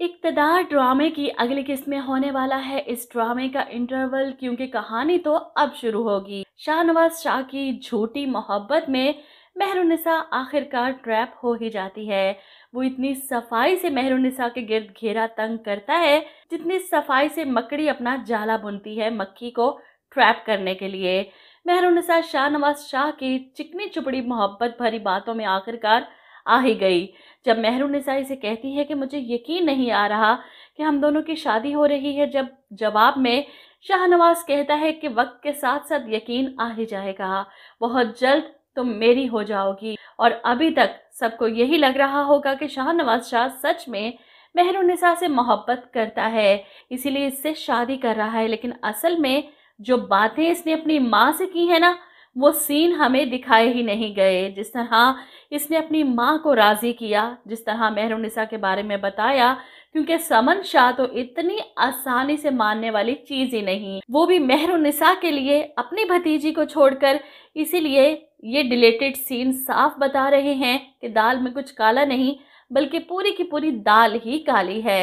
इकतदार ड्रामे की अगली किस्त में होने वाला है इस ड्रामे का इंटरवल क्योंकि कहानी तो अब शुरू होगी शाहनवाज शाह की झूठी मोहब्बत में मेहरुनिसा आखिरकार ट्रैप हो ही जाती है वो इतनी सफाई से मेहरुनिसा के गिर्द घेरा तंग करता है जितनी सफाई से मकड़ी अपना जाला बुनती है मक्खी को ट्रैप करने के लिए मेहरुनिसा शाहनवाज शाह की चिकनी चुपड़ी मोहब्बत भरी बातों में आखिरकार आ ही गई जब महरूनिसा इसे कहती है कि मुझे यकीन नहीं आ रहा कि हम दोनों की शादी हो रही है जब जवाब में शाहनवाज कहता है कि वक्त के साथ साथ यकीन आ ही जाएगा बहुत जल्द तुम मेरी हो जाओगी और अभी तक सबको यही लग रहा होगा कि शाहनवाज शाह सच में मेहरूनिसा से मोहब्बत करता है इसीलिए इससे शादी कर रहा है लेकिन असल में जो बातें इसने अपनी माँ से की है ना वो सीन हमें दिखाए ही नहीं गए जिस तरह इसने अपनी माँ को राज़ी किया जिस तरह मेहरुनिसा के बारे में बताया क्योंकि समन शाह तो इतनी आसानी से मानने वाली चीज़ ही नहीं वो भी मेहरुनिसा के लिए अपनी भतीजी को छोड़कर इसीलिए ये डिलेटेड सीन साफ बता रहे हैं कि दाल में कुछ काला नहीं बल्कि पूरी की पूरी दाल ही काली है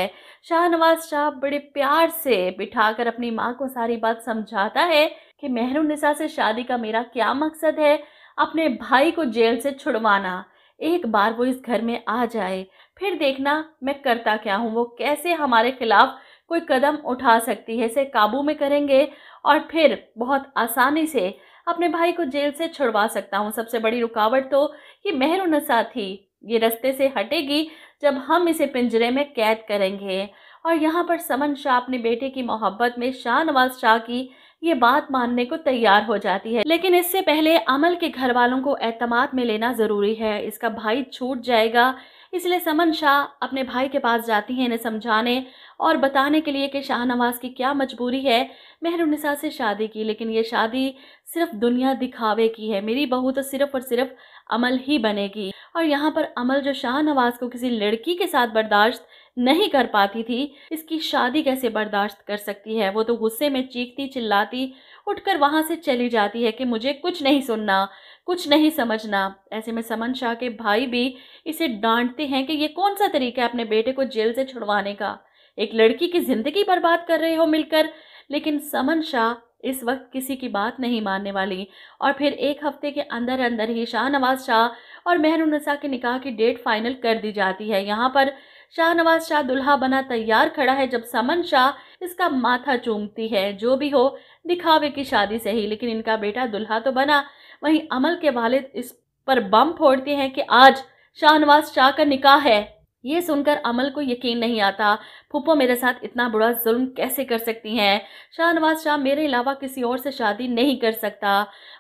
शाहनवाज शाह बड़े प्यार से बिठाकर अपनी माँ को सारी बात समझाता है कि मेहरुनिसा से शादी का मेरा क्या मकसद है अपने भाई को जेल से छुड़वाना एक बार वो इस घर में आ जाए फिर देखना मैं करता क्या हूँ वो कैसे हमारे खिलाफ कोई कदम उठा सकती है इसे काबू में करेंगे और फिर बहुत आसानी से अपने भाई को जेल से छुड़वा सकता हूँ सबसे बड़ी रुकावट तो ये मेहरुनसा थी ये रस्ते से हटेगी जब हम इसे पिंजरे में कैद करेंगे और यहाँ पर समन शाह अपने बेटे की मोहब्बत में शाहनवाज शाह की ये बात मानने को तैयार हो जाती है लेकिन इससे पहले अमल के घर वालों को एतमाद में लेना ज़रूरी है इसका भाई छूट जाएगा इसलिए समन शाह अपने भाई के पास जाती हैं इन्हें समझाने और बताने के लिए कि शाहनवाज की क्या मजबूरी है मेहरुनिसा से शादी की लेकिन ये शादी सिर्फ दुनिया दिखावे की है मेरी बहू तो सिर्फ और सिर्फ अमल ही बनेगी और यहाँ पर अमल जो शाहनवाज को किसी लड़की के साथ बर्दाश्त नहीं कर पाती थी इसकी शादी कैसे बर्दाश्त कर सकती है वो तो गुस्से में चीखती चिल्लाती उठकर वहाँ से चली जाती है कि मुझे कुछ नहीं सुनना कुछ नहीं समझना ऐसे में समन शाह के भाई भी इसे डांटते हैं कि ये कौन सा तरीका है अपने बेटे को जेल से छुड़वाने का एक लड़की की ज़िंदगी बर्बाद कर रहे हो मिलकर लेकिन समन शाह इस वक्त किसी की बात नहीं मानने वाली और फिर एक हफ्ते के अंदर अंदर ही शाहनवाज शाह और मेहरुनसा के निकाह की डेट फाइनल कर दी जाती है यहाँ पर शाहनवाज शाह दुल्हा बना तैयार खड़ा है जब समन शाह इसका माथा चूमती है जो भी हो दिखावे की शादी से ही लेकिन इनका बेटा दुल्हा तो बना वहीं अमल के वालिद इस पर बम फोड़ते हैं कि आज शाहनवाज शाह का निकाह है ये सुनकर अमल को यकीन नहीं आता फूपो मेरे साथ इतना बुरा जुल्म कैसे कर सकती हैं शाहनवाज शाह मेरे अलावा किसी और से शादी नहीं कर सकता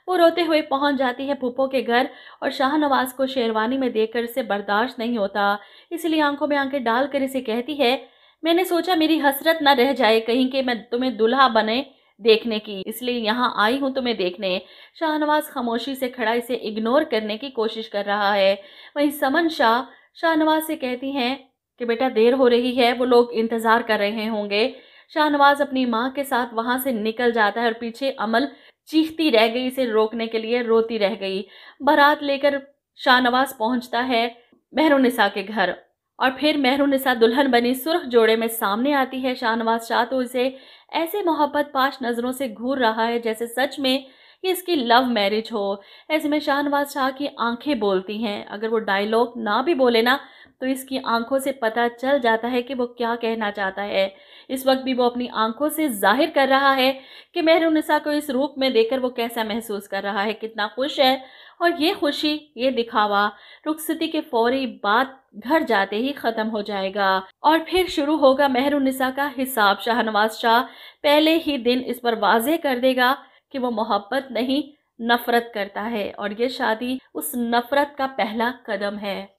वो रोते हुए पहुंच जाती है फूपो के घर और शाहनवाज को शेरवानी में देखकर इसे बर्दाश्त नहीं होता इसलिए आंखों में आंखें डालकर इसे कहती है मैंने सोचा मेरी हसरत ना रह जाए कहीं के मैं तुम्हें दुल्हा बने देखने की इसलिए यहाँ आई हूँ तुम्हें देखने शाहनवाज खामोशी से खड़ा इसे इग्नोर करने की कोशिश कर रहा है वहीं समन शाह शाहनवाज से कहती हैं कि बेटा देर हो रही है वो लोग इंतज़ार कर रहे होंगे शाहनवाज अपनी माँ के साथ वहाँ से निकल जाता है और पीछे अमल चीखती रह गई इसे रोकने के लिए रोती रह गई बारात लेकर शाहनवाज पहुँचता है मेहरुनिसा के घर और फिर मेहरुनिसा दुल्हन बनी सुर्ख जोड़े में सामने आती है शाहनवाज शाह तो इसे ऐसे मोहब्बत पाश नज़रों से घूर रहा है जैसे सच में कि इसकी लव मैरिज हो ऐसे में शाहनवाज शाह की आंखें बोलती हैं अगर वो डायलॉग ना भी बोले ना तो इसकी आंखों से पता चल जाता है कि वो क्या कहना चाहता है इस वक्त भी वो अपनी आंखों से जाहिर कर रहा है कि मेहरुनसा को इस रूप में देखकर वो कैसा महसूस कर रहा है कितना खुश है और ये खुशी ये दिखावा रुखसती के फौरी बाद घर जाते ही ख़त्म हो जाएगा और फिर शुरू होगा मेहरुनसा का हिसाब शाहनवाज शाह पहले ही दिन इस पर वाजह कर देगा कि वो मोहब्बत नहीं नफ़रत करता है और ये शादी उस नफ़रत का पहला कदम है